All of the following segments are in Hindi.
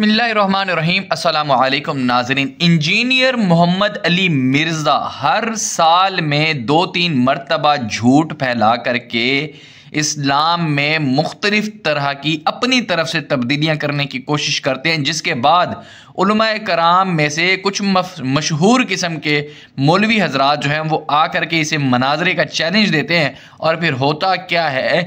बसमीम अल्लाम नाजरीन इंजीनियर मोहम्मद अली मिर्ज़ा हर साल में दो तीन मरतबा झूठ फैला करके इस्लाम में मुख्तलफ तरह की अपनी तरफ से तब्दीलियाँ करने की कोशिश करते हैं जिसके बाद कराम में से कुछ मशहूर किस्म के मौलवी हजरात जो हैं वो आ करके इसे मनाजरे का चैलेंज देते हैं और फिर होता क्या है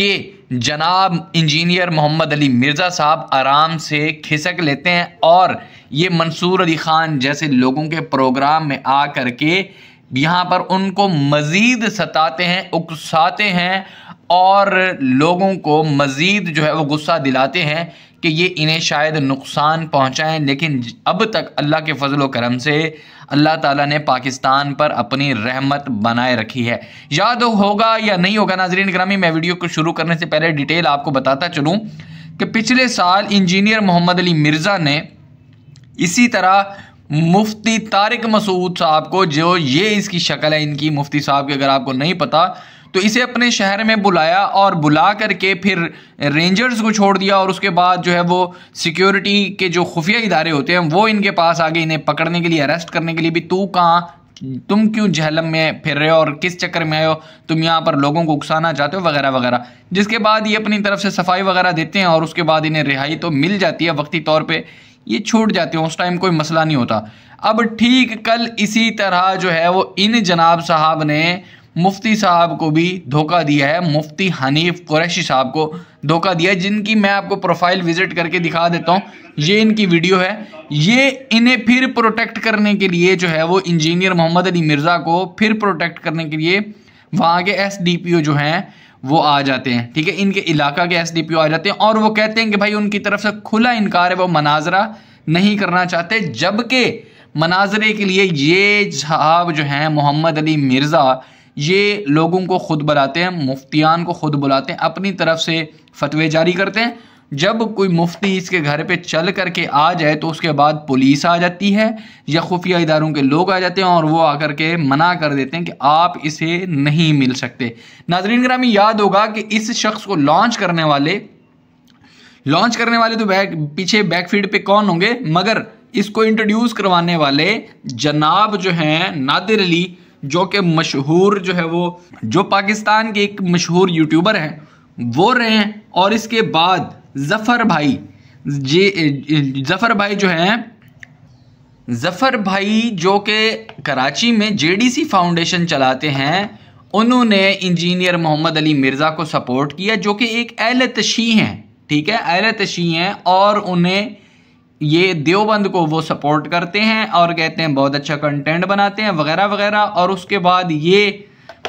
कि जनाब इंजीनियर मोहम्मद अली मिर्ज़ा साहब आराम से खिसक लेते हैं और ये मंसूर अली ख़ान जैसे लोगों के प्रोग्राम में आ कर के यहाँ पर उनको मज़ीद सताते हैं उकसाते हैं और लोगों को मज़ीद जो है वो गुस्सा दिलाते हैं कि ये इन्हें शायद नुकसान पहुंचाएं लेकिन अब तक अल्लाह के फजल करम से अल्लाह ताला ने पाकिस्तान पर अपनी रहमत बनाए रखी है याद होगा या नहीं होगा नाजरीन ग्रामी मैं वीडियो को शुरू करने से पहले डिटेल आपको बताता चलूँ कि पिछले साल इंजीनियर मोहम्मद अली मिर्ज़ा ने इसी तरह मुफ्ती तारिक मसूद साहब को जो ये इसकी शक्ल है इनकी मुफ्ती साहब की अगर आपको नहीं पता तो इसे अपने शहर में बुलाया और बुला करके फिर रेंजर्स को छोड़ दिया और उसके बाद जो है वो सिक्योरिटी के जो खुफिया इदारे होते हैं वो इनके पास आगे इन्हें पकड़ने के लिए अरेस्ट करने के लिए भी तू कहाँ तुम क्यों जहलम में फिर रहे हो और किस चक्कर में आए हो तुम यहाँ पर लोगों को उकसाना चाहते हो वगैरह वगैरह जिसके बाद ये अपनी तरफ से सफाई वगैरह देते हैं और उसके बाद इन्हें रिहाई तो मिल जाती है वक्ती तौर पर ये छूट जाते हैं उस टाइम कोई मसला नहीं होता अब ठीक कल इसी तरह जो है वो इन जनाब साहब ने मुफ्ती साहब को भी धोखा दिया है मुफ्ती हनीफ कुरैशी साहब को धोखा दिया है जिनकी मैं आपको प्रोफाइल विजिट करके दिखा देता हूँ ये इनकी वीडियो है ये इन्हें फिर प्रोटेक्ट करने के लिए जो है वो इंजीनियर मोहम्मद अली मिर्ज़ा को फिर प्रोटेक्ट करने के लिए वहाँ के एस जो हैं वो आ जाते हैं ठीक है इनके इलाका के एस आ जाते हैं और वो कहते हैं कि भाई उनकी तरफ से खुला इनकार है वो मनाजरा नहीं करना चाहते जबकि मनाजरे के लिए ये साहब जो हैं मोहम्मद अली मिर्ज़ा ये लोगों को खुद बुलाते हैं मुफ्तियान को खुद बुलाते हैं अपनी तरफ से फतवे जारी करते हैं जब कोई मुफ्ती इसके घर पे चल करके आ जाए तो उसके बाद पुलिस आ जाती है या खुफिया इदारों के लोग आ जाते हैं और वो आकर के मना कर देते हैं कि आप इसे नहीं मिल सकते नाजरीन ग्रामी याद होगा कि इस शख्स को लॉन्च करने वाले लॉन्च करने वाले तो बैक पीछे बैकफीड पे कौन होंगे मगर इसको इंट्रोड्यूस करवाने वाले जनाब जो हैं नादिर अली जो कि मशहूर जो है वो जो पाकिस्तान के एक मशहूर यूट्यूबर हैं वो रहे हैं और इसके बाद जफ़र भाई जे जफ़र भाई जो हैं जफ़र भाई जो के कराची में जेडीसी फाउंडेशन चलाते हैं उन्होंने इंजीनियर मोहम्मद अली मिर्ज़ा को सपोर्ट किया जो कि एक अहल तशी हैं ठीक है अहल तशी हैं और उन्हें ये देवबंद को वो सपोर्ट करते हैं और कहते हैं बहुत अच्छा कंटेंट बनाते हैं वगैरह वगैरह और उसके बाद ये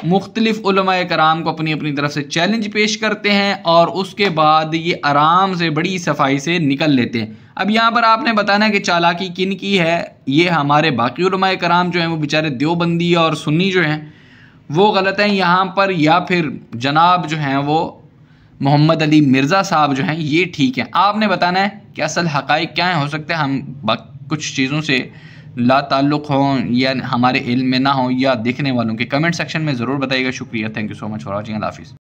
मुख्तलिफ कराम को अपनी अपनी तरफ से चैलेंज पेश करते हैं और उसके बाद ये आराम से बड़ी सफाई से निकल लेते हैं अब यहाँ पर आपने बताना कि चालाकी किन की है ये हमारे बाकी कराम जो हैं वो बेचारे देवबंदी और सुन्नी जो हैं वो गलत हैं यहाँ पर या फिर जनाब जो हैं वो मोहम्मद अली मिर्ज़ा साहब जो हैं ये ठीक हैं आपने बताना है कि असल हक़ क्या हैं हो सकते हैं हम कुछ चीज़ों से ला ताल्लुक़ हों या हमारे इल्म में ना हो या देखने वालों के कमेंट सेक्शन में ज़रूर बताइएगा शुक्रिया thank you so much for watching हाफिज़